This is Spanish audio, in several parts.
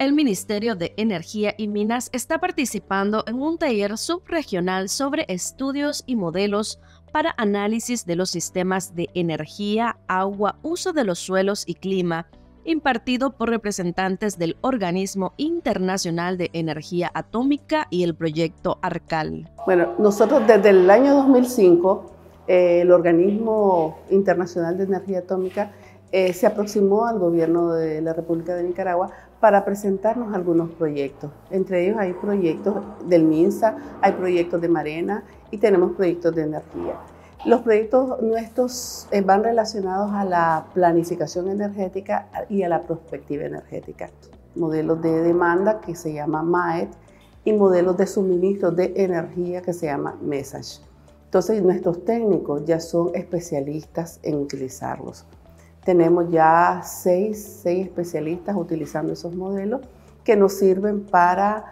el Ministerio de Energía y Minas está participando en un taller subregional sobre estudios y modelos para análisis de los sistemas de energía, agua, uso de los suelos y clima, impartido por representantes del Organismo Internacional de Energía Atómica y el proyecto ARCAL. Bueno, nosotros desde el año 2005, eh, el Organismo Internacional de Energía Atómica eh, se aproximó al gobierno de la República de Nicaragua para presentarnos algunos proyectos. Entre ellos hay proyectos del MINSA, hay proyectos de Marena y tenemos proyectos de energía. Los proyectos nuestros eh, van relacionados a la planificación energética y a la prospectiva energética. Modelos de demanda que se llama MAET y modelos de suministro de energía que se llama MESAGE. Entonces nuestros técnicos ya son especialistas en utilizarlos. Tenemos ya seis, especialistas utilizando esos modelos que nos sirven para,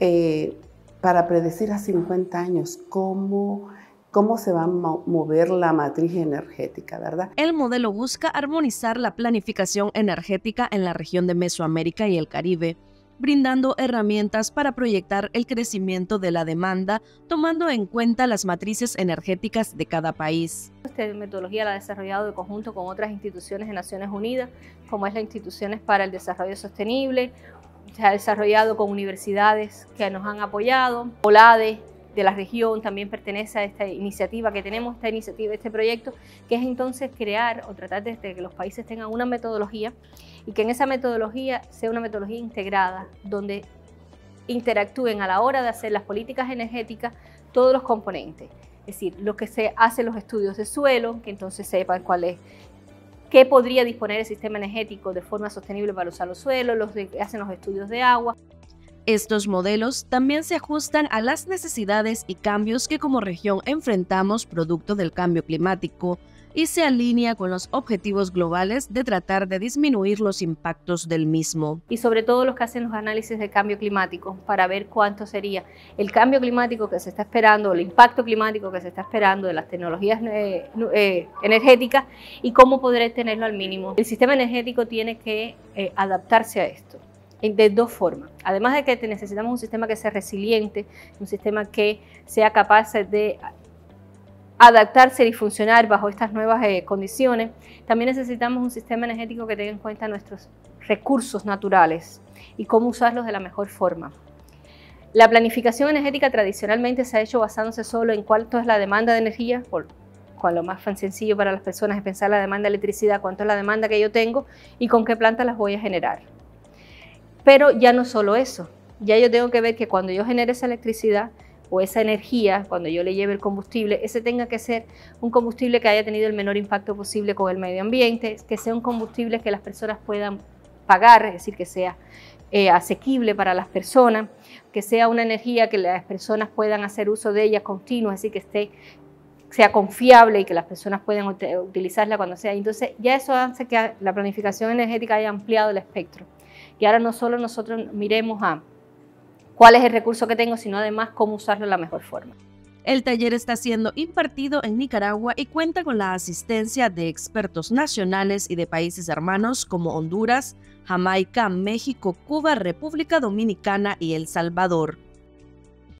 eh, para predecir a 50 años cómo cómo se va a mover la matriz energética, ¿verdad? El modelo busca armonizar la planificación energética en la región de Mesoamérica y el Caribe brindando herramientas para proyectar el crecimiento de la demanda, tomando en cuenta las matrices energéticas de cada país. Esta metodología la ha desarrollado de conjunto con otras instituciones de Naciones Unidas, como es la Instituciones para el Desarrollo Sostenible, se ha desarrollado con universidades que nos han apoyado, OLADE, de la región también pertenece a esta iniciativa que tenemos, esta iniciativa, este proyecto, que es entonces crear o tratar de que los países tengan una metodología y que en esa metodología sea una metodología integrada, donde interactúen a la hora de hacer las políticas energéticas todos los componentes. Es decir, lo que se hace los estudios de suelo, que entonces sepan cuál es qué podría disponer el sistema energético de forma sostenible para usar los suelos, los que hacen los estudios de agua, estos modelos también se ajustan a las necesidades y cambios que como región enfrentamos producto del cambio climático y se alinea con los objetivos globales de tratar de disminuir los impactos del mismo. Y sobre todo los que hacen los análisis de cambio climático para ver cuánto sería el cambio climático que se está esperando, el impacto climático que se está esperando de las tecnologías eh, eh, energéticas y cómo podré tenerlo al mínimo. El sistema energético tiene que eh, adaptarse a esto de dos formas. Además de que necesitamos un sistema que sea resiliente, un sistema que sea capaz de adaptarse y funcionar bajo estas nuevas eh, condiciones, también necesitamos un sistema energético que tenga en cuenta nuestros recursos naturales y cómo usarlos de la mejor forma. La planificación energética tradicionalmente se ha hecho basándose solo en cuánto es la demanda de energía, por, con lo más sencillo para las personas es pensar la demanda de electricidad, cuánto es la demanda que yo tengo y con qué planta las voy a generar. Pero ya no solo eso, ya yo tengo que ver que cuando yo genere esa electricidad o esa energía, cuando yo le lleve el combustible, ese tenga que ser un combustible que haya tenido el menor impacto posible con el medio ambiente, que sea un combustible que las personas puedan pagar, es decir, que sea eh, asequible para las personas, que sea una energía que las personas puedan hacer uso de ella es decir, que esté sea confiable y que las personas puedan utilizarla cuando sea. Entonces, ya eso hace que la planificación energética haya ampliado el espectro que ahora no solo nosotros miremos a cuál es el recurso que tengo, sino además cómo usarlo de la mejor forma. El taller está siendo impartido en Nicaragua y cuenta con la asistencia de expertos nacionales y de países hermanos como Honduras, Jamaica, México, Cuba, República Dominicana y El Salvador.